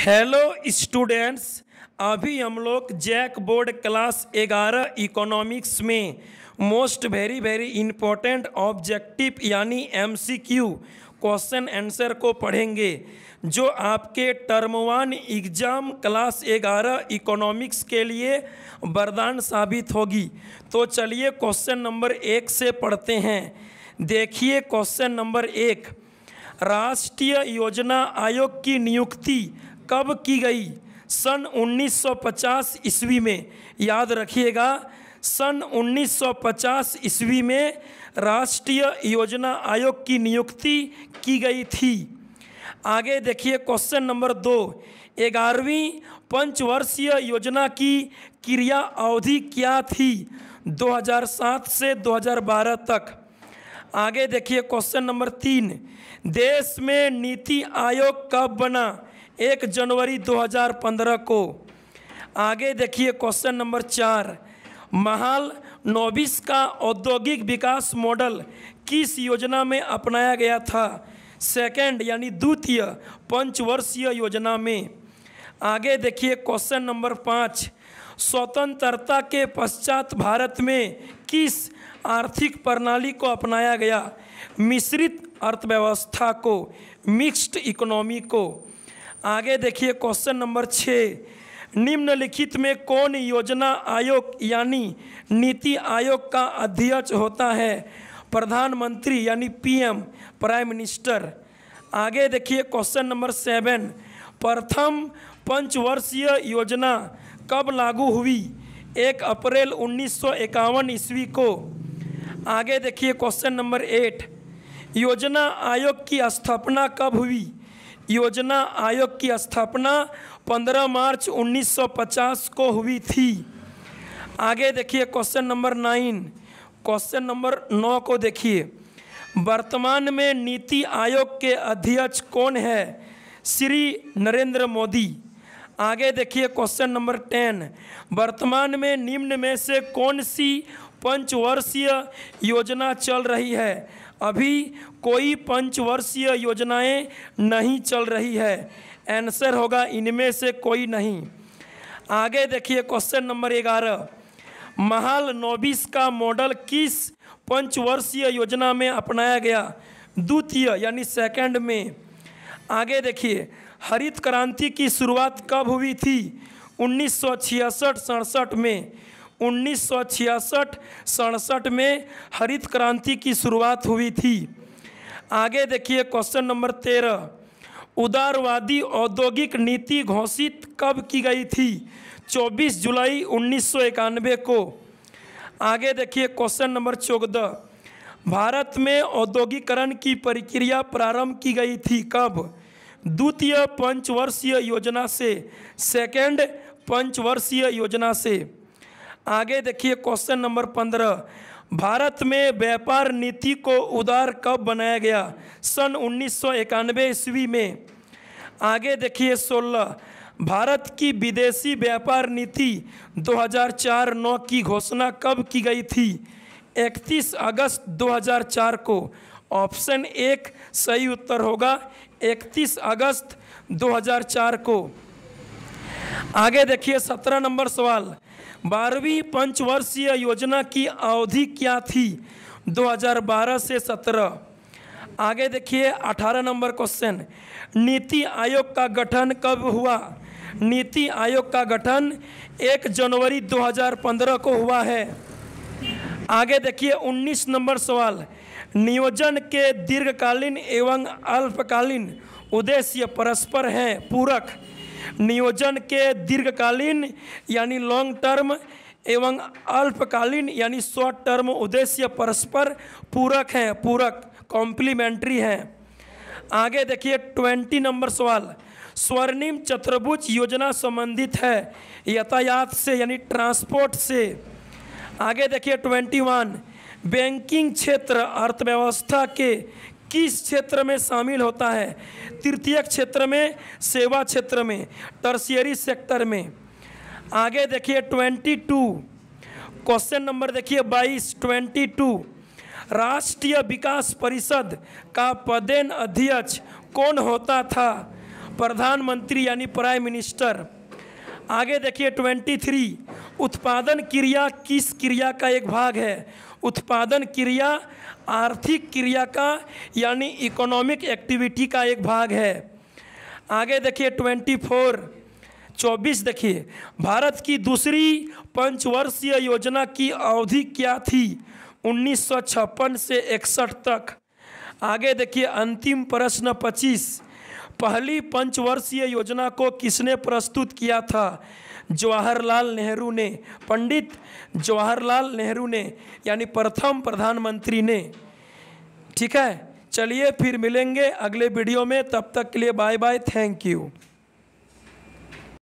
hello students अभी हम लोग जैक बोर्ड क्लास 11 इकोनॉमिक्स में most very very important objective यानी एमसीक्यू क्वेश्चन आंसर को पढ़ेंगे जो आपके term one exam class 11 economics के लिए वरदान साबित होगी तो चलिए क्वेश्चन नंबर एक से पढ़ते हैं देखिए क्वेश्चन नंबर एक राष्ट्रीय योजना आयोग की नियुक्ति कब की गई सन 1950 ईस्वी में याद रखिएगा सन 1950 ईस्वी में राष्ट्रीय योजना आयोग की नियुक्ति की गई थी आगे देखिए क्वेश्चन नंबर दो ग्यारहवीं पंचवर्षीय योजना की क्रिया अवधि क्या थी 2007 से 2012 तक आगे देखिए क्वेश्चन नंबर तीन देश में नीति आयोग कब बना एक जनवरी 2015 को आगे देखिए क्वेश्चन नंबर चार महाल नोबिस का औद्योगिक विकास मॉडल किस योजना में अपनाया गया था सेकंड यानी द्वितीय पंचवर्षीय योजना में आगे देखिए क्वेश्चन नंबर पाँच स्वतंत्रता के पश्चात भारत में किस आर्थिक प्रणाली को अपनाया गया मिश्रित अर्थव्यवस्था को मिक्स्ड इकोनॉमी को आगे देखिए क्वेश्चन नंबर छः निम्नलिखित में कौन योजना आयोग यानी नीति आयोग का अध्यक्ष होता है प्रधानमंत्री यानी पीएम प्राइम मिनिस्टर आगे देखिए क्वेश्चन नंबर सेवन प्रथम पंचवर्षीय योजना कब लागू हुई एक अप्रैल उन्नीस ईस्वी को आगे देखिए क्वेश्चन नंबर एट योजना आयोग की स्थापना कब हुई योजना आयोग की स्थापना 15 मार्च 1950 को हुई थी आगे देखिए question number nine question number नौ को देखिए वर्तमान में नीति आयोग के अध्यक्ष कौन है श्री नरेंद्र मोदी आगे देखिए क्वेश्चन नंबर टेन वर्तमान में निम्न में से कौन सी पंचवर्षीय योजना चल रही है अभी कोई पंचवर्षीय योजनाएं नहीं चल रही है आंसर होगा इनमें से कोई नहीं आगे देखिए क्वेश्चन नंबर ग्यारह महाल नोबिस का मॉडल किस पंचवर्षीय योजना में अपनाया गया द्वितीय यानी सेकंड में आगे देखिए हरित क्रांति की शुरुआत कब हुई थी उन्नीस सौ छियासठ सड़सठ में उन्नीस सौ छियासठ सड़सठ में हरित क्रांति की शुरुआत हुई थी आगे देखिए क्वेश्चन नंबर तेरह उदारवादी औद्योगिक नीति घोषित कब की गई थी 24 जुलाई उन्नीस को आगे देखिए क्वेश्चन नंबर चौदह भारत में औद्योगिकरण की प्रक्रिया प्रारंभ की गई थी कब द्वितीय पंचवर्षीय योजना से सेकेंड पंचवर्षीय योजना से आगे देखिए क्वेश्चन नंबर पंद्रह भारत में व्यापार नीति को उदार कब बनाया गया सन उन्नीस सौ ईस्वी में आगे देखिए सोलह भारत की विदेशी व्यापार नीति 2004-9 की घोषणा कब की गई थी 31 अगस्त 2004 को ऑप्शन एक सही उत्तर होगा 31 अगस्त 2004 को आगे देखिए सत्रह नंबर सवाल बारहवीं पंचवर्षीय योजना की अवधि क्या थी 2012 से 17 आगे देखिए 18 नंबर क्वेश्चन नीति आयोग का गठन कब हुआ नीति आयोग का गठन 1 जनवरी 2015 को हुआ है आगे देखिए 19 नंबर सवाल नियोजन के दीर्घकालीन एवं अल्पकालीन उद्देश्य परस्पर हैं पूरक नियोजन के दीर्घकालीन यानी लॉन्ग टर्म एवं अल्पकालीन यानी शॉर्ट टर्म उद्देश्य परस्पर पूरक हैं पूरक कॉम्प्लीमेंट्री हैं आगे देखिए ट्वेंटी नंबर सवाल स्वर्णिम चतुर्भुज योजना संबंधित है यातायात से यानी ट्रांसपोर्ट से आगे देखिए ट्वेंटी वन बैंकिंग क्षेत्र अर्थव्यवस्था के किस क्षेत्र में शामिल होता है तृतीय क्षेत्र में सेवा क्षेत्र में टर्सियरी सेक्टर में आगे देखिए ट्वेंटी टू क्वेश्चन नंबर देखिए बाईस ट्वेंटी टू राष्ट्रीय विकास परिषद का पदेन अध्यक्ष कौन होता था प्रधानमंत्री यानी प्राइम मिनिस्टर आगे देखिए ट्वेंटी थ्री उत्पादन क्रिया किस क्रिया का एक भाग है उत्पादन क्रिया आर्थिक क्रिया का यानी इकोनॉमिक एक्टिविटी का एक भाग है आगे देखिए ट्वेंटी फोर चौबीस देखिए भारत की दूसरी पंचवर्षीय योजना की अवधि क्या थी उन्नीस सौ छप्पन से इकसठ तक आगे देखिए अंतिम प्रश्न पच्चीस पहली पंचवर्षीय योजना को किसने प्रस्तुत किया था जवाहरलाल नेहरू ने पंडित जवाहरलाल नेहरू ने यानी प्रथम प्रधानमंत्री ने ठीक है चलिए फिर मिलेंगे अगले वीडियो में तब तक के लिए बाय बाय थैंक यू